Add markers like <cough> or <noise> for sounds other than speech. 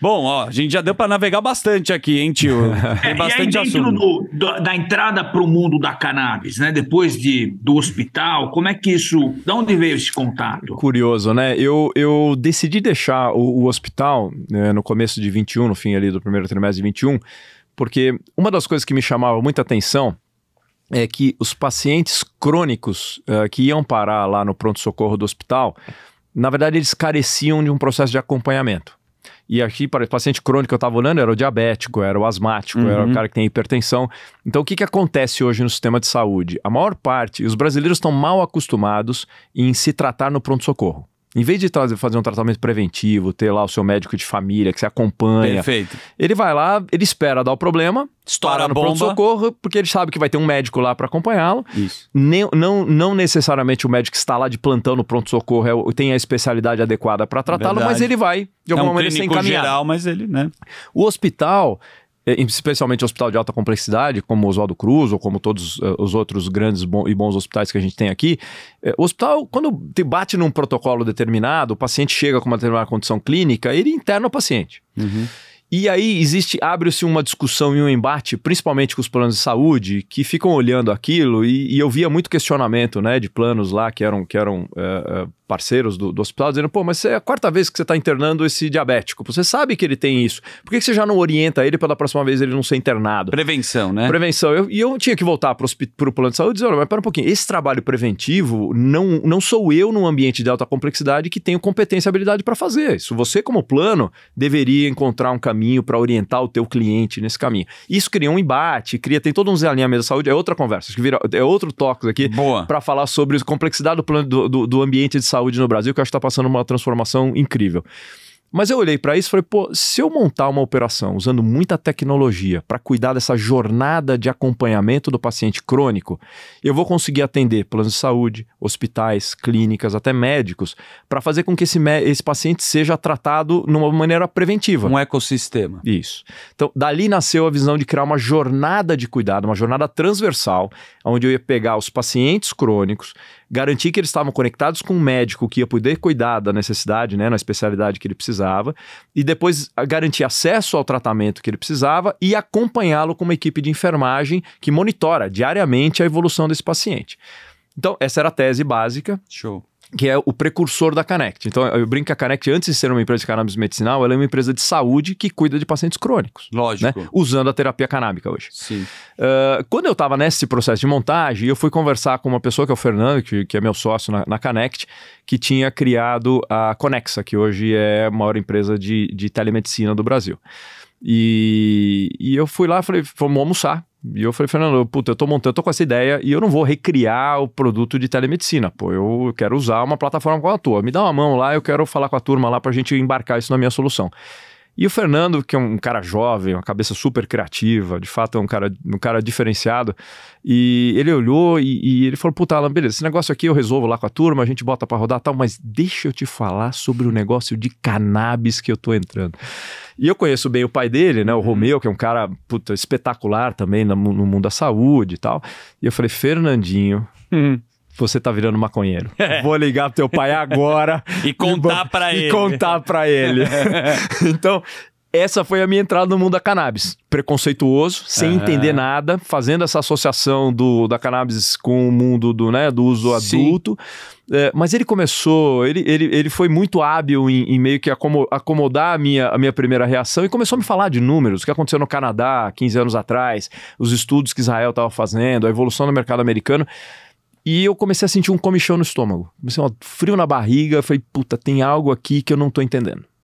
Bom, ó, a gente já deu para navegar bastante aqui, hein, tio? <laughs> Tem bastante é, e aí dentro do, do, da entrada para o mundo da cannabis, né? Depois de, do hospital, como é que isso. De onde veio esse contato? Curioso, né? Eu, eu decidi deixar o, o hospital né, no começo de 21, no fim ali do primeiro trimestre de 21, porque uma das coisas que me chamava muita atenção é que os pacientes crônicos uh, que iam parar lá no pronto-socorro do hospital, na verdade, eles careciam de um processo de acompanhamento. E aqui, para o paciente crônico que eu estava olhando, era o diabético, era o asmático, uhum. era o uhum. cara que tem hipertensão. Então, o que, que acontece hoje no sistema de saúde? A maior parte, os brasileiros estão mal acostumados em se tratar no pronto-socorro. Em vez de trazer, fazer um tratamento preventivo, ter lá o seu médico de família que você acompanha. Perfeito. Ele vai lá, ele espera dar o problema, estoura no pronto-socorro, porque ele sabe que vai ter um médico lá para acompanhá-lo. Isso. Nem, não, não necessariamente o médico que está lá de plantão no pronto-socorro é, tem a especialidade adequada para tratá-lo, mas ele vai, de é alguma é um maneira, ser encaminhado. geral, mas ele, né? O hospital, é, especialmente hospital de alta complexidade, como o Oswaldo Cruz ou como todos é, os outros grandes e bons hospitais que a gente tem aqui, é, o hospital, quando bate num protocolo determinado, o paciente chega com uma determinada condição clínica, ele interna o paciente. Uhum. E aí existe, abre-se uma discussão e um embate, principalmente com os planos de saúde, que ficam olhando aquilo e, e eu via muito questionamento, né, de planos lá que eram, que eram parceiros do, do, hospital dizendo: pô, mas é a quarta vez que você está internando esse diabético. Você sabe que ele tem isso. Por que, você já não orienta ele pela próxima vez ele não ser internado? Prevenção, né? Prevenção. Eu, e eu tinha que voltar para o plano de saúde e dizer: olha, mas pera um pouquinho, esse trabalho preventivo não, não sou eu num ambiente de alta complexidade que tenho competência e habilidade para fazer. Isso você, como plano, deveria encontrar um caminho para orientar o teu cliente nesse caminho. Isso cria um embate, cria, tem todo um desalinhamento da saúde, é outra conversa, acho que vira, é outro toque aqui para falar sobre a complexidade do, plano, do, do, do ambiente de saúde saúde no Brasil, que eu acho que está passando uma transformação incrível. Mas eu olhei para isso e falei, pô, se eu montar uma operação usando muita tecnologia para cuidar dessa jornada de acompanhamento do paciente crônico, eu vou conseguir atender planos de saúde, hospitais, clínicas, até médicos, para fazer com que esse, esse paciente seja tratado de uma maneira preventiva. Um ecossistema. Isso. Então, dali nasceu a visão de criar uma jornada de cuidado, uma jornada transversal, onde eu ia pegar os pacientes crônicos, garantir que eles estavam conectados com um médico que ia poder cuidar da necessidade, né, na especialidade que ele precisava, e depois garantir acesso ao tratamento que ele precisava e acompanhá-lo com uma equipe de enfermagem que monitora diariamente a evolução desse paciente. Então, essa era a tese básica. Show que é o precursor da Canect. Então, eu brinco que a Canect, antes de ser uma empresa de cannabis medicinal, ela é uma empresa de saúde que cuida de pacientes crônicos. Né? Lógico. Né? Usando a terapia canábica hoje. Sim. Uh, quando eu estava nesse processo de montagem, eu fui conversar com uma pessoa, que é o Fernando, que, que é meu sócio na, na, Canect, que tinha criado a Conexa, que hoje é a maior empresa de, de telemedicina do Brasil. E, e eu fui lá, falei, vamos almoçar e eu falei, Fernando, puta, eu tô montando, eu tô com essa ideia e eu não vou recriar o produto de telemedicina. Pô, eu quero usar uma plataforma como a tua. Me dá uma mão lá, eu quero falar com a turma lá pra gente embarcar isso na minha solução. E o Fernando, que é um cara jovem, uma cabeça super criativa, de fato é um cara, um cara diferenciado. E ele olhou e, e ele falou: Puta, Alan, beleza, esse negócio aqui eu resolvo lá com a turma, a gente bota para rodar tal, mas deixa eu te falar sobre o negócio de cannabis que eu tô entrando. E eu conheço bem o pai dele, né, o uhum. Romeu, que é um cara puta, espetacular também no, no mundo da saúde e tal. E eu falei: Fernandinho, uhum você tá virando maconheiro. <laughs> É. Vou ligar pro teu pai agora. e contar para ele. E contar para ele. <laughs> então, essa foi a minha entrada no mundo da cannabis. Preconceituoso, sem uhum. entender nada, fazendo essa associação do, da cannabis com o mundo do, né, do uso Sim. adulto. É, mas ele começou, ele, ele, ele foi muito hábil em, em, meio que acomodar a minha, a minha primeira reação e começou a me falar de números, o que aconteceu no Canadá 15 anos atrás, os estudos que Israel estava fazendo, a evolução no mercado americano. E eu comecei a sentir um comichão no estômago. Comecei um frio na barriga, falei, puta, tem algo aqui que eu não tô entendendo.